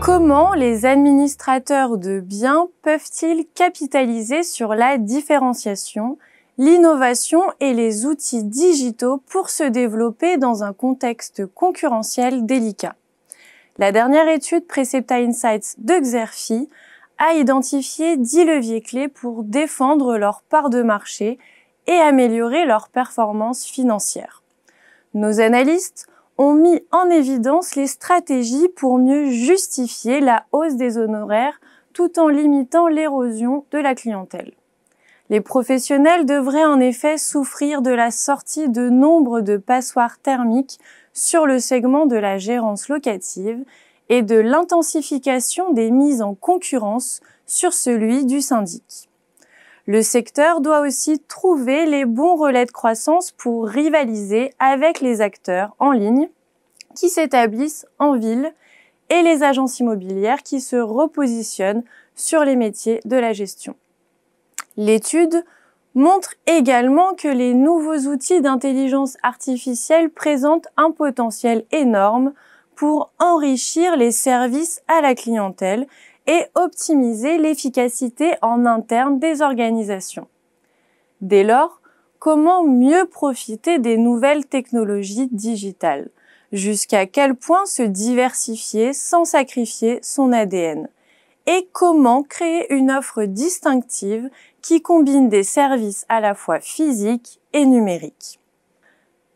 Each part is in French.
Comment les administrateurs de biens peuvent-ils capitaliser sur la différenciation, l'innovation et les outils digitaux pour se développer dans un contexte concurrentiel délicat La dernière étude Precepta Insights de Xerfi a identifié 10 leviers clés pour défendre leur part de marché et améliorer leur performance financière. Nos analystes ont mis en évidence les stratégies pour mieux justifier la hausse des honoraires tout en limitant l'érosion de la clientèle. Les professionnels devraient en effet souffrir de la sortie de nombre de passoires thermiques sur le segment de la gérance locative et de l'intensification des mises en concurrence sur celui du syndic. Le secteur doit aussi trouver les bons relais de croissance pour rivaliser avec les acteurs en ligne qui s'établissent en ville et les agences immobilières qui se repositionnent sur les métiers de la gestion. L'étude montre également que les nouveaux outils d'intelligence artificielle présentent un potentiel énorme pour enrichir les services à la clientèle et optimiser l'efficacité en interne des organisations. Dès lors, comment mieux profiter des nouvelles technologies digitales Jusqu'à quel point se diversifier sans sacrifier son ADN Et comment créer une offre distinctive qui combine des services à la fois physiques et numériques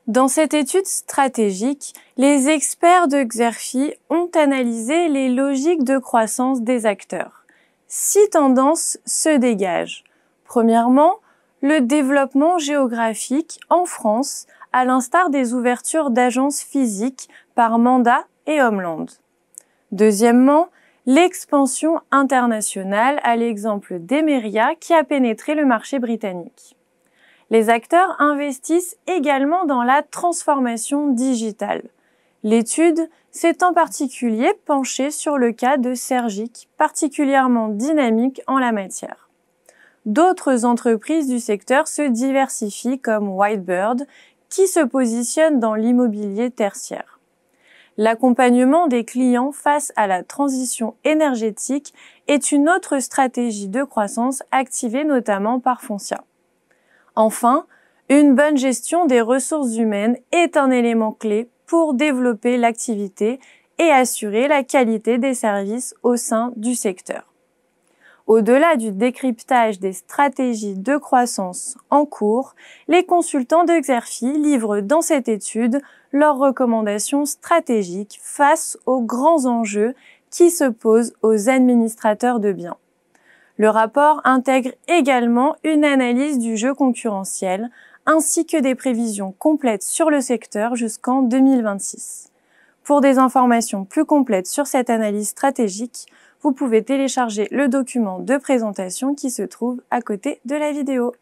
dans cette étude stratégique, les experts de Xerfi ont analysé les logiques de croissance des acteurs. Six tendances se dégagent. Premièrement, le développement géographique en France, à l'instar des ouvertures d'agences physiques par mandat et homeland. Deuxièmement, l'expansion internationale à l'exemple d'Emeria qui a pénétré le marché britannique. Les acteurs investissent également dans la transformation digitale. L'étude s'est en particulier penchée sur le cas de Sergic, particulièrement dynamique en la matière. D'autres entreprises du secteur se diversifient comme Whitebird, qui se positionne dans l'immobilier tertiaire. L'accompagnement des clients face à la transition énergétique est une autre stratégie de croissance activée notamment par Foncia. Enfin, une bonne gestion des ressources humaines est un élément clé pour développer l'activité et assurer la qualité des services au sein du secteur. Au-delà du décryptage des stratégies de croissance en cours, les consultants de livrent dans cette étude leurs recommandations stratégiques face aux grands enjeux qui se posent aux administrateurs de biens. Le rapport intègre également une analyse du jeu concurrentiel, ainsi que des prévisions complètes sur le secteur jusqu'en 2026. Pour des informations plus complètes sur cette analyse stratégique, vous pouvez télécharger le document de présentation qui se trouve à côté de la vidéo.